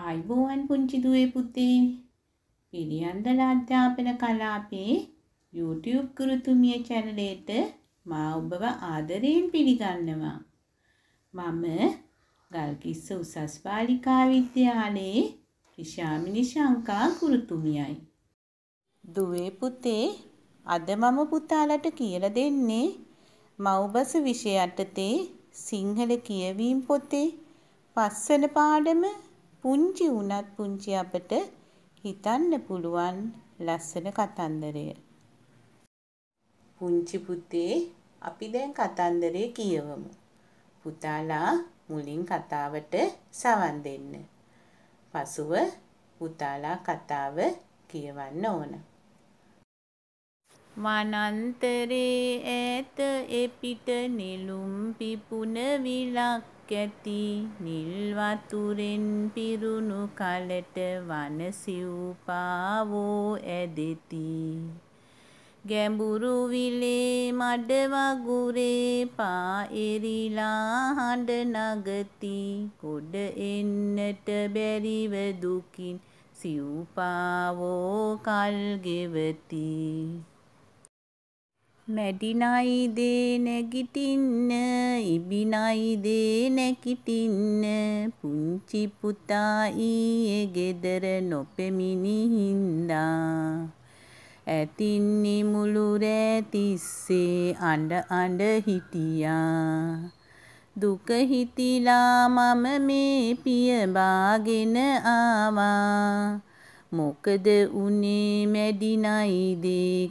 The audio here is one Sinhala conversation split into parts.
ආයිබෝවන් පුංචි දුවේ පුතේ පිළියන්දල අධ්‍යාපන කලාපේ YouTube ගුරුතුමිය චැනලයට මා ඔබව ආදරයෙන් පිළිගන්නවා. මම ගල්කිස්ස උසස් බාලිකා විද්‍යාලයේ ක්‍රිෂාමිනි ශංකා ගුරුතුමියයි. දුවේ පුතේ අද මම පුතාලට කියලා දෙන්නේ මව්බස විෂය යටතේ සිංහල කියවීම් පොතේ පස්වන පාඩම පුංචි වුණත් පුංචි අපට හිතන්න පුළුවන් ලස්සන කතන්දරය. පුංචි පුතේ අපි දැන් කතන්දරේ කියවමු. පුතාලා මුලින් කතාවට සවන් දෙන්න. පසුව පුතාලා කතාව කියවන්න ඕන. වනන්තරේ ඈත එපිට නිලුම් පිපුණ විලක් ඇති නිල් වතුරෙන් පිරුණු කලට වන සිව්පාවෝ ඇදෙති ගැඹුරු විලේ මඩ වගුරේ පා එරිලා හඬ නගති කොඩ එන්නට බැරිව දුකින් සිව්පාවෝ කල් ගෙවති මැඩිනයි දේ නැගිටින්න ඉබිනයි දේ නැකිටින්න පුංචි පුතා ඊයේ ගෙදර නොපෙමිණි හින්දා ඇතින්නේ මුළු රෑ තිස්සේ අඬ අඬ හිටියා දුක හිතිලා මම මේ පිය බාගෙන ආවා මොකද උනේ මැඩි නයිද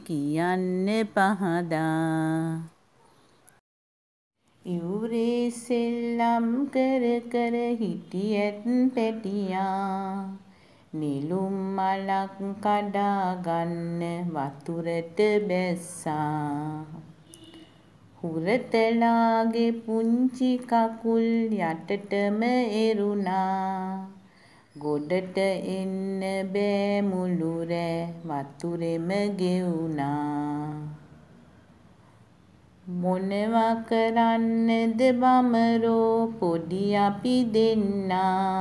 කියන්න පහදා යුරේ සෙල්ලම් කර කර හිටියත් පැටියා නිලුම් මලක් කඩා ගන්න වතුරට බැස්සා හුරතලාගේ පුංචි කකුල් යටටම එරුණා ගොඩට එන්න බෑ මුළු රෑ වතුරෙම ගෙවුනා මොනවා කරන්නද බමරෝ පොඩි අපි දෙන්නා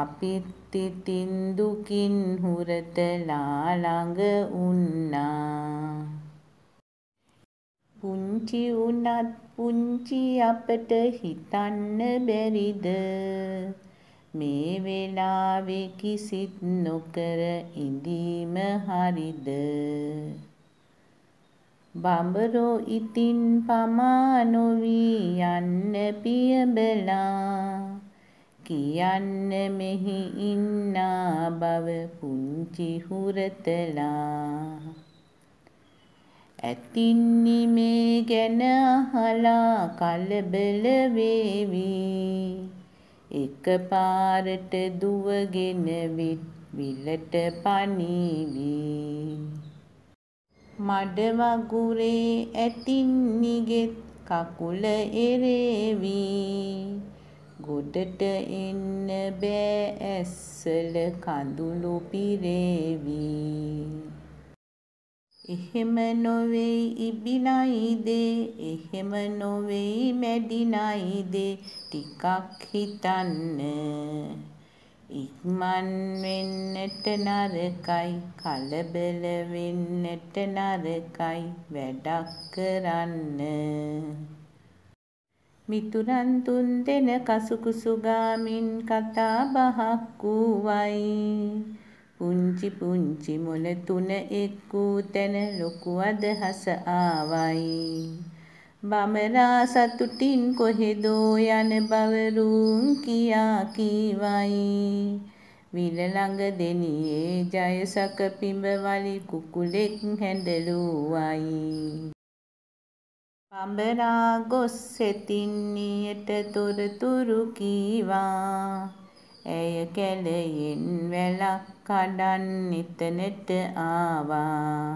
අපිත් ඉතින් දුකින් හුරතලා ළඟ උන්නා පුංචි උනත් පුංචි අපට හිතන්න බැරිද මේ වෙලාවේ කිසිත් නොකර ඉඳීම හරිද බඹරෝ ඉතින් පමා නොවී යන්න පියඹලා කියන්න මෙහි ඉන්නා බව පුංචි හුරතලා ඇතින්නි මේ ගැන අහලා කලබල වේවි එකපාරට දුවගෙන විලට පනිවි මඩ වගුරේ ඇතින් නිගෙත් කකුල එරේවි ගොඩට එන්න බෑ ඇස්සල කඳුළු පිරේවි එහෙම නොවේයි ඉබිනයි දේ එහෙම නොවේයි මැඩිනයි දේ ටිකක් හිතන්න ඉක්මන් වෙන්නට නරකයි කලබල වෙන්නට නරකයි වැඩක් කරන්න මිතුරන් තුන් දෙන කසුකුසු ගාමින් කතා බහක් වූවයි පුංචි පුංචි මොළ තුන එක්කූ තැන ලොකු අදහස ආවයි බමරා සතුටින් කොහෙදෝ යන බවරුන් කියා කීවයි විල ළඟ දෙනියේ ජයසක පිඹවලි කුකුලෙක් හැඬලුවයි බඹරා ගොස් සෙතින් නියට තොරතුරු කීවා ඇය කැලයෙන් වැලක් කඩන් එතනට ආවා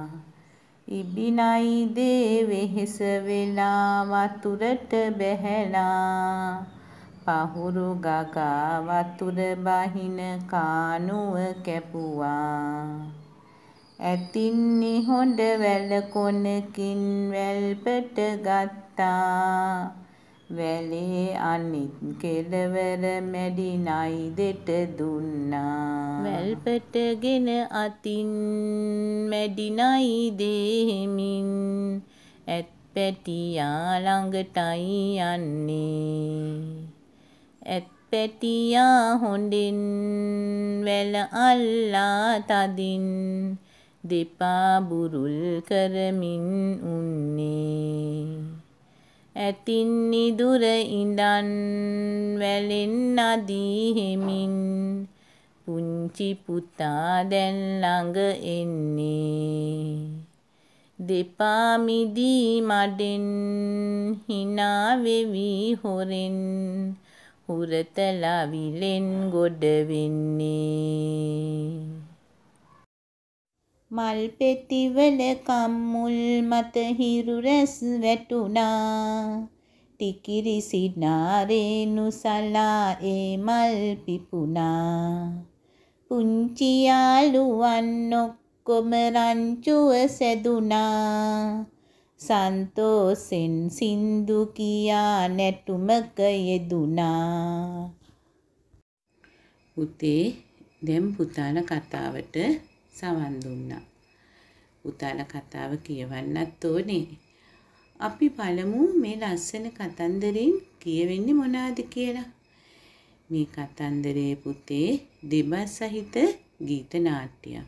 ඉබිනයි දේ වෙහෙස වෙලා වතුරට බැහැලා පහුරු ගගා වතුර බහින කානුව කැපුවා ඇතින්නේ හොඬ වැල කොනකින් වැල්පට ගත්තා වැලේ අනිත් කෙළවර මැඩි නයි දෙට දුන්නා වැල්පටගෙන අතින් මැඩි නයි දෙහෙමින් ඇත් පැටියා ළඟටයි යන්නේ ඇත් පැටියා හොඳින් වැල අල්ලා තදින් දෙපා බුරුල් කරමින් උන්නේ ඇතින් නිදුර ඉඳන් වැලෙන් නදී හෙමින් පුංචි පුතා දැන් ළඟ එන්නේ දෙපා මිදී මඩෙන් hina වෙවි හොරෙන් හුරතලා විලෙන් ගොඩ වෙන්නේ මල් පෙතිවල කම්මුල් මත හිරු රැස් වැටුණා තිකිරි සිනාරේනු සලා ඒ මල් පිපුණා පුංචි යාළුවන් ඔක්කොම රංචුව සැදුනා සන්තෝසෙන් සින්දු කියා නැටුමක යෙදුනා පුතේ දැන් පුතාල කතාවට සවන් දුන්නා. උතාල කතාව කියවන්නත් ඕනේ. අපි බලමු මේ ලස්සන කතන්දරෙන් කියවෙන්නේ මොනවද කියලා. මේ කතන්දරේ පුතේ දෙබස් සහිත ගීත නාට්‍යයක්.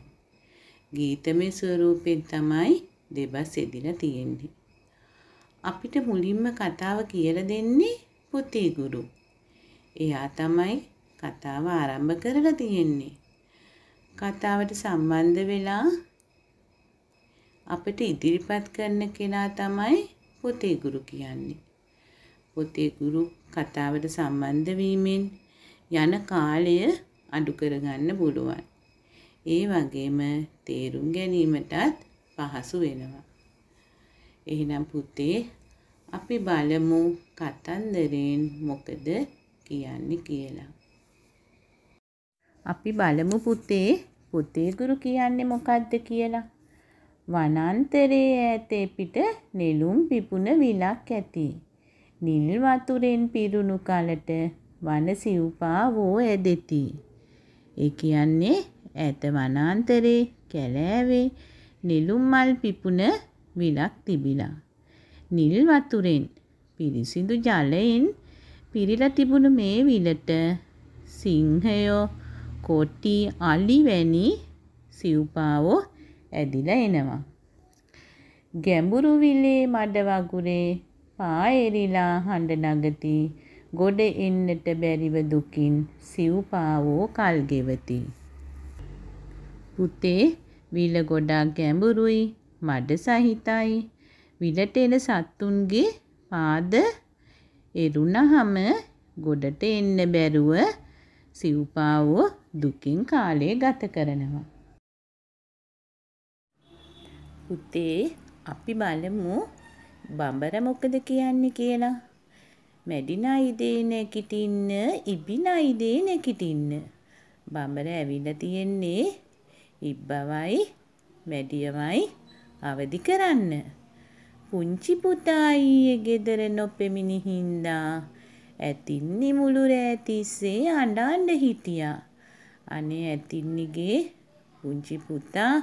ගීතමය ස්වරූපයෙන් තමයි දෙබස් එදිලා තියෙන්නේ. අපිට මුලින්ම කතාව කියලා දෙන්නේ පුතේ ගුරු. එයා තමයි කතාව ආරම්භ කරලා තියෙන්නේ. කතාවට සම්බන්ධ වෙලා අපිට ඉදිරිපත් කරන කෙනා තමයි පොතේ ගුරු කියන්නේ. පොතේ ගුරු කතාවට සම්බන්ධ වීමෙන් යන කාලය අඩු කරගන්න පුළුවන්. ඒ වගේම තේරුම් ගැනීමටත් පහසු වෙනවා. එහෙනම් පුතේ අපි බලමු කතන්දරෙන් මොකද කියන්නේ කියලා. අපි බලමු පුතේ පුතේ ගුරු කියන්නේ මොකක්ද කියලා. වනාන්තරයේ ඇතේ පිට නෙළුම් පිපුණ විලක් ඇති. නිල් වතුරෙන් පිරුණු කලට වන සිව්පා වෝ ඇදෙති. ඒ කියන්නේ ඈත වනාන්තරේ කැලෑවේ නෙළුම් මල් පිපුණ විලක් තිබිලා. නිල් වතුරෙන් පිරිසිදු ජලයෙන් පිරීලා තිබුණු මේ විලට සිංහයෝ කොටි අලි වැනි සිව්පාවෝ ඇදිලා එනවා. ගැඹුරු විලේ මඩ වගුරේ පා එරිලා හඬ නගති ගොඩ එන්නට බැරිව දුකින් සිව්පාවෝ කල් ගෙවති. පුතේ විල ගොඩක් ගැඹුරුයි මඩ සහිතයි විලට එන සත්තුන්ගේ පාද එරුණහම ගොඩට එන්න බැරුව සිව්පාවෝ දුකින් කාලය ගත කරනවා. පුතේ අපි බලමු බඹර මොකද කියන්නේ කියලා. මැඩිනා ඉදේ නැකිටින්න ඉබිනා ඉදේ නැකිටින්න. බඹර ඇවිල්ලා තියෙන්නේ ඉබ්බවයි මැඩියවයි අවදි කරන්න. පුංචි පුතා ඊයේ ගෙදර නොපෙමිණි හින්දා ඇතින් නිමුළු රෑ තිස්සේ අඬ අඬ හිටියා. අනේ ඇතින්නිගේ පුංචි පුතා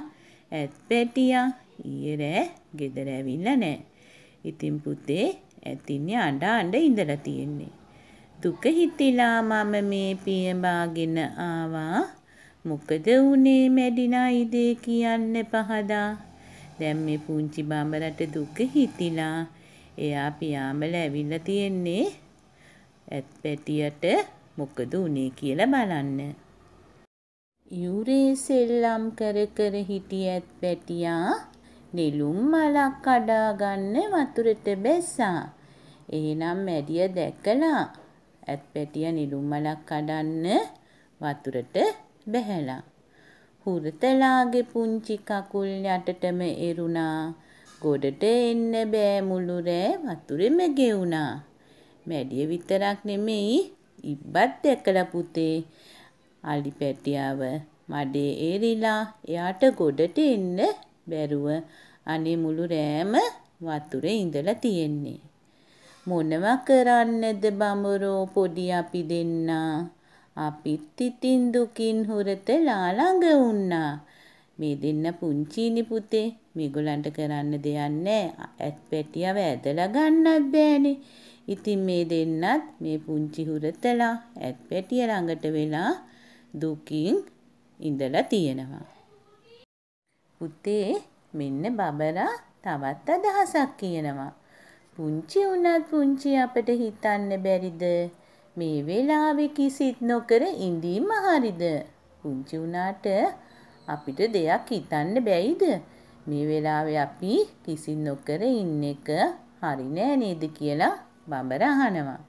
ඇත් පැටියා ඊයේ රෑ ගෙදර ඇවිල්ලා නෑ. ඉතින් පුතේ ඇතින්නේ අඬ අඬ ඉඳලා තියෙන්නේ. දුක හිතිලා මම මේ පියඹාගෙන ආවා. මොකද උනේ මැඩිනයි දේ කියන්න පහදා. දැන් මේ පුංචි බඹරට දුක හිතිලා එයා පියාඹල ඇවිල්ලා තියෙන්නේ. ඇත් පැටියට මොකද උනේ කියලා බලන්න. යුරේ සෙල්ලම් කර කර හිටියත් පැටියා නෙළුම් මලක් කඩා ගන්න වතුරට බැස්සා. එහෙනම් මැඩිය දැකලා ඇත් පැටිය නෙළුම් මලක් කඩන්න වතුරට බැහැලා. හුරතලාගේ පුංචි කකුල් යටටම එරුණා. ගොඩට එන්න බෑ මුළු රෑ වතුරෙම ගෙවුණා. මැඩිය විතරක් නෙමෙයි ඉබ්බත් දැකලා පුතේ අලි පැටියාව මඩේ ඒරිලා එයාට ගොඩට එන්න බැරුව අනේ මුළු රෑම වතුරේ ඉඳලා තියෙන්නේ. මොනවා කරන්නද බඹරෝ පොඩි අපි දෙන්නා. අපිත් ඉතින් දුකින් හුරතලා ළඟ වුණා. මේ දෙන්න පුංචිනි පුතේ මේගොල්ලන්ට කරන්න දෙයක් නැහැ. ඇත් පැටියව ඇදලා ගන්නත් බෑනේ. ඉතින් මේ දෙන්නත් මේ පුංචි හුරතලා ඇත් පැටිය ළඟට වෙලා දුකින් ඉඳලා තියෙනවා. පුතේ මෙන්න බබරා තවත් අදහසක් කියනවා. පුංචි වුණත් පුංචි අපට හිතන්න බැරිද? මේ වෙලාවේ කිසිත් නොකර ඉඳීම හරිද? පුංචි වුණාට අපිට දෙයක් හිතන්න බැයිද? මේ වෙලාවේ අපි කිසි නොකර ඉන්න එක හරි නෑ නේද කියලා බඹර අහනවා.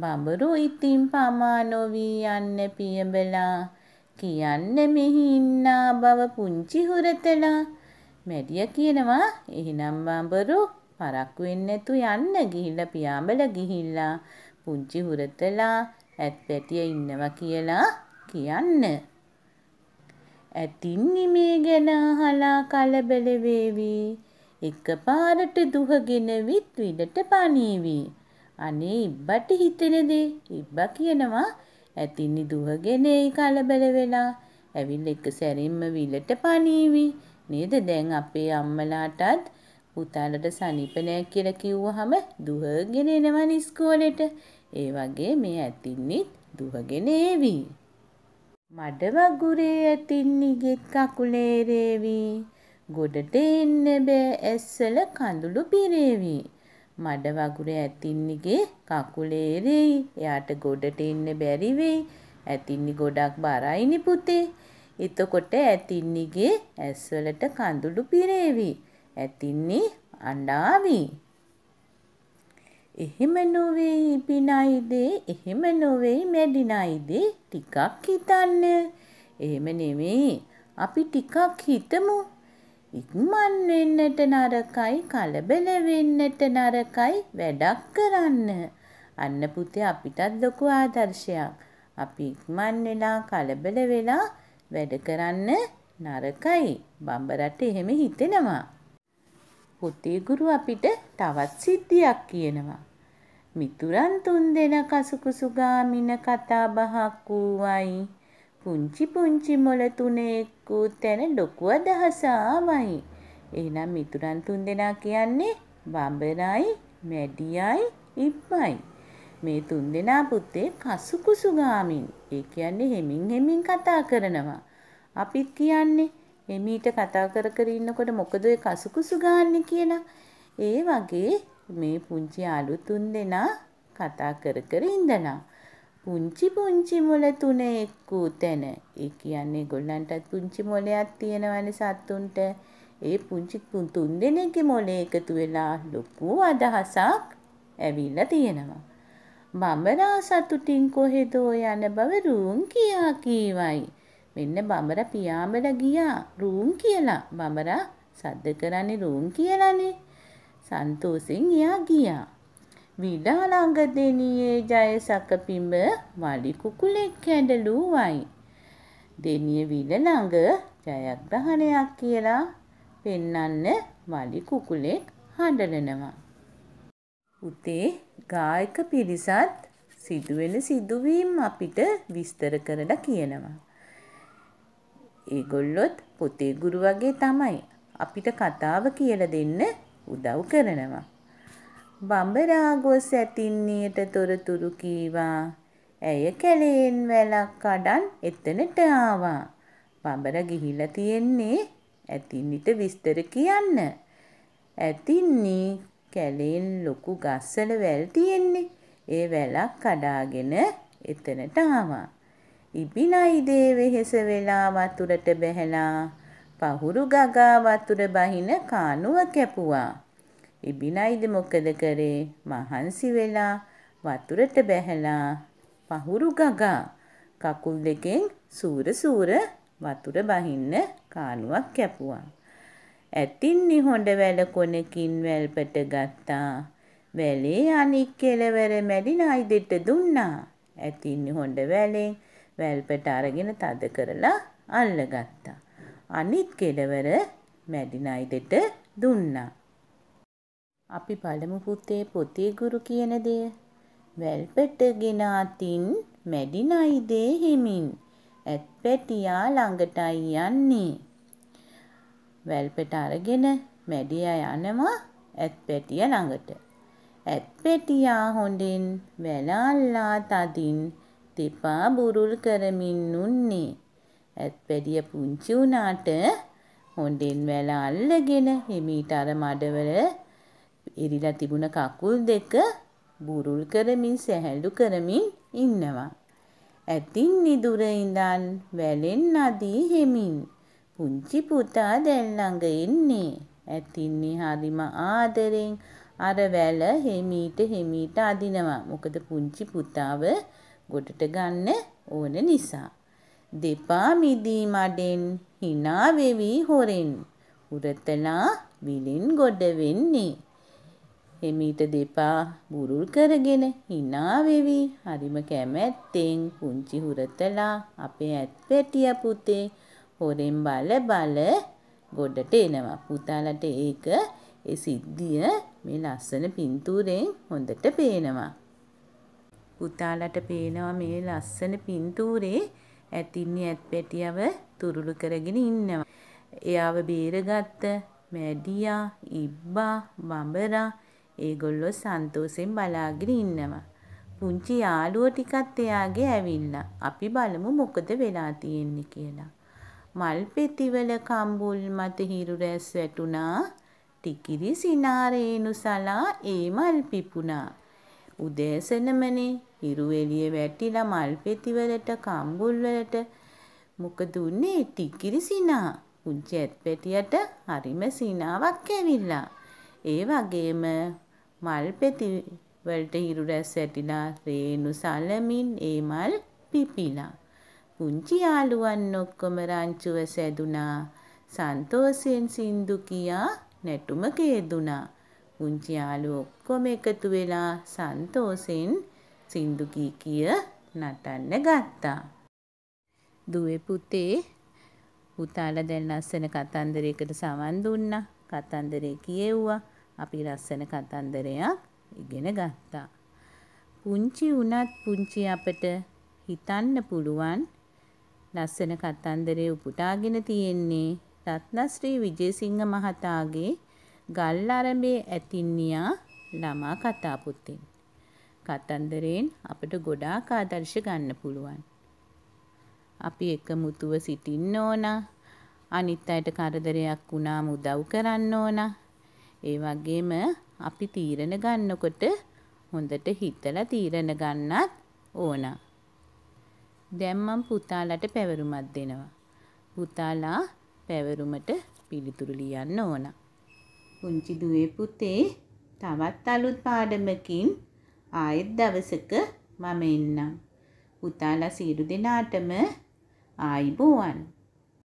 බඹරු ඉතින් පමා නොවී යන්න පියඹලා කියන්න මෙහි ඉන්නා බව පුංචි හුරතලා මැඩිය කියනවා එහෙනම් බඹරු පරක්කු වෙන්නේ නැතු යන්න ගිහිල්ලා පියාඹල ගිහිල්ලා පුංචි හුරතලා ඇත් පැටිය ඉන්නවා කියලා කියන්න ඇතින් මේ ගැන අහලා කලබල වේවි එකපාරට දුහගෙන විත් විඩට පණීවි අනේ ඉබ්බට හිතෙන දේ ඉබ්බා කියනවා ඇතිනි දුහගෙන ඒ කලබල වෙලා ඇවිල්ලා එක සැරින්ම විලට පණීවි නේද දැන් අපේ අම්මලාටත් පුතාලට සනීප නෑ කියලා කිව්වහම දුහගෙන එනවා ඉස්කෝලේට ඒ වගේ මේ ඇතින්නිත් දුහගෙන ඒවි මඩ වගුරේ ඇතින්නි ගෙත් කකුලේ රේවි ගොඩට එන්න බෑ ඇස්සල කඳුළු පිරේවි මඩ වගුරේ ඇතින්නිගේ කකුලේ රෙයි. එයාට ගොඩට එන්න බැරි වෙයි. ඇතින්නි ගොඩක් බරයිනි පුතේ. එතකොට ඇතින්නිගේ ඇස්වලට කඳුළු පිරේවි. ඇතින්නි අඬාවි. එහෙම නොවේයි පිනයිදේ, එහෙම නොවේයි මැඩිනයිදේ ටිකක් හිතන්න. එහෙම නෙමෙයි. අපි ටිකක් හිතමු. ඉක්මන් වෙන්නට නරකයි කලබල වෙන්නට නරකයි වැඩක් කරන්න. අන්න පුතේ අපිටත් ලොකු ආදර්ශයක්. අපි ඉක්මන් වෙලා කලබල වෙලා වැඩ කරන්න නරකයි. බඹරට එහෙම හිතෙනවා. පුතේ ගුරු අපිට තවත් සිද්ධියක් කියනවා. මිතුරන් තුන් දෙනා කසුකුසු ගාමින කතා බහක් වූවයි. පුංචි පුංචි මොල තුනෙක් වූ තැන ලොකු අදහස ආවයි. එහෙනම් මිතුරන් තුන්දෙනා කියන්නේ බඹරයි, මැඩියයි, ඉබ්බයි. මේ තුන්දෙනා පුතේ කසුකුසු ගාමින්. ඒ කියන්නේ හෙමින් හෙමින් කතා කරනවා. අපිත් කියන්නේ හෙමීට කතා කර කර ඉන්නකොට මොකද ඔය කසුකුසු ගාන්නේ කියලා. ඒ වගේ මේ පුංචි අලු තුන්දෙනා කතා කර කර ඉඳනවා. පුංචි පුංචි මොල තුන එක්ක උතන. ඒ කියන්නේ ගොල්ලන්ටත් පුංචි මොලයක් තියෙනවනේ සත්තුන්ට. ඒ පුංචි තුන් දෙනෙක්ගේ මොල එකතු වෙලා ලොකු අදහසක් ඇවිල්ලා තියෙනවා. බඹරා සතුටින් කොහෙද යන බව රූම් කියා කීවයි. මෙන්න බඹරා පියාඹල ගියා රූම් කියලා. බඹරා සද්ද කරන්නේ රූම් කියලානේ. සන්තෝෂෙන් එයා ගියා. විඩා ළඟ දෙනියේ ජය සකපිඹ වලි කුකුලෙක් කැඩලුවයි. දෙනිය විල ළඟ ජයග්‍රහණයක් කියලා පෙන්වන්න වලි කුකුලෙක් හඬලනවා. උතේ ගායක පිරිසත් සිදුවෙන සිදුවීම් අපිට විස්තර කරලා කියනවා. ඒගොල්ලොත් පොතේ ගුරු වගේ තමයි අපිට කතාව කියලා දෙන්න උදව් කරනවා. බඹරා ගොස් ඇතින්නියට තොරතුරු කීවා. ඇය කැලේෙන් වැලක් අඩන් එතනට ආවා. බඹර ගිහිලා තියෙන්නේ ඇතින්නිට විස්තර කියන්න. ඇතින්නි කැලෙන් ලොකු ගස්සල වැල් තියෙන්නේ. ඒ වැලක් කඩාගෙන එතනට ආවා. ඉබිනයි දේ වෙහෙස වෙලා වතුරට බැහැලා පහුරු ගගා වතුර බහින කානුව කැපුවා. ඉබිනයිද මොකද කරේ මහන්සි වෙලා වතුරට බැහැලා පහුරු ගගා කකුල් දෙකෙන් සූර සූර වතුර බහින්න කානුවක් කැපුවා. ඇතින් නිහොඬ වැල කොනකින් වැල්පට ගත්තා. වැලේ අනික් කෙළවර මැඩිනයි දෙට දුන්නා. ඇතින් නිහොඬ වැලෙන් වැල්පට අරගෙන තද කරලා අල්ලගත්තා. අනිත් කෙළවර මැඩිනයි දෙට දුන්නා. අපි පළමු පුතේ පොතේ ගුරු කියන දෙය. වැල්පෙට ගෙනාතින් මැඩිනයි දේ හිමින්. ඇත් පැටියා ළඟටයි යන්නේ. වැල්පෙට අරගෙන මැඩියා යනවා ඇත් පැටියා ළඟට. ඇත් පැටියා හොඳින් වැලල්ලා තදින් දෙපා බුරුල් කරමින් උන්නේ. ඇත් පැඩිය පුංචි වුණාට හොඳින් වැල අල්ලගෙන හිමීට අර මඩවල එරිලා තිබුණ කකුල් දෙක බුරුල් කරමින් සැහැල්ලු කරමින් ඉන්නවා. ඇතින් නිදුර ඉඳන් වැලෙන් නදී හෙමින් පුංචි පුතා දැන් ළඟ ඉන්නේ. ඇතින්නේ හරිම ආදරෙන් අර වැල හෙමීට හෙමීට අදිනවා. මොකද පුංචි පුතාව ගොඩට ගන්න ඕන නිසා. දෙපා මිදී මඩෙන් hina වෙවි හොරෙන්. උරතලා විලින් ගොඩ වෙන්නේ. හෙමිට දෙපා බුරුල් කරගෙන hina වෙවි හරිම කැමැත්තෙන් පුංචි හුරතලා අපේ ඇත් පැටිය පුතේ හොරෙන් බල බල ගොඩට එනවා පුතාලට ඒක ඒ සිද්ධිය මේ ලස්සන පින්තූරෙන් හොඳට පේනවා පුතාලට පේනවා මේ ලස්සන පින්තූරේ ඇතින්නේ ඇත් පැටියව තුරුළු කරගෙන ඉන්නවා එයාව බේරගත්ත මැඩියා ඉබ්බා බඹරා ඒගොල්ලෝ සන්තෝෂෙන් බලාගෙන ඉන්නවා. පුංචි යාළුවෝ ටිකත් එයාගේ ඇවිල්ලා. අපි බලමු මොකද වෙලා තියෙන්නේ කියලා. මල් පෙතිවල කම්බුල් මත හිරු රැස් වැටුණා. ටිකිරි සිනාරේනු සලා ඒ මල් පිපුණා. උදෑසනමනේ හිරු එළිය වැටිලා මල් පෙතිවලට කම්බුල් වලට මොකද උන්නේ ටිකිරි සිනා. පුංචි ඇත් පැටියට හරිම සිනාවක් ඇවිල්ලා. ඒ වගේම මල් පෙතිවලට හිරු රැස් වැටිලා රේණු සලමින් ඒ මල් පිපිලා. පුංචි යාළුවන් ඔක්කොම රංචුව සැදුනා. සන්තෝෂයෙන් සින්දු කියා නැටුම කේදුනා. පුංචි යාළුවෝ ඔක්කොම එකතු වෙලා සන්තෝෂෙන් සින්දු කී කිය නටන්න ගත්තා. දුවේ පුතේ පුතාලා දැන් ලස්සන කතන්දරයකට සවන් දුන්නා. කතන්දරේ කියෙව්වා. අපි ලස්සන කතන්දරයක් ඉගෙන ගත්තා. පුංචි වුණත් පුංචි අපට හිතන්න පුළුවන් ලස්සන කතන්දරේ උපුටාගෙන තියෙන්නේ රත්නශ්‍රී විජේසිංහ මහතාගේ ගල්අරඹේ ඇතින්නියා ළමා කතා පොතෙන්. කතන්දරයෙන් අපට ගොඩාක් ආදර්ශ ගන්න පුළුවන්. අපි එකමුතුව සිටින්න ඕන. අනිත් අයට කරදරයක් වුණාම උදව් කරන්න ඕනා. ඒ වගේම අපි තීරණ ගන්නකොට හොඳට හිතලා තීරණ ගන්නත් ඕන. දැන් මම පුතාලට පැවරුමක් දෙනවා. පුතාලා පැවරුමට පිළිතුරු ලියන්න ඕන. පුංචි දුවේ පුතේ තවත් අලුත් පාඩමකින් ආයෙත් දවසක මම එන්නම්. පුතාලා සියලු දෙනාටම ආයිබෝවන්.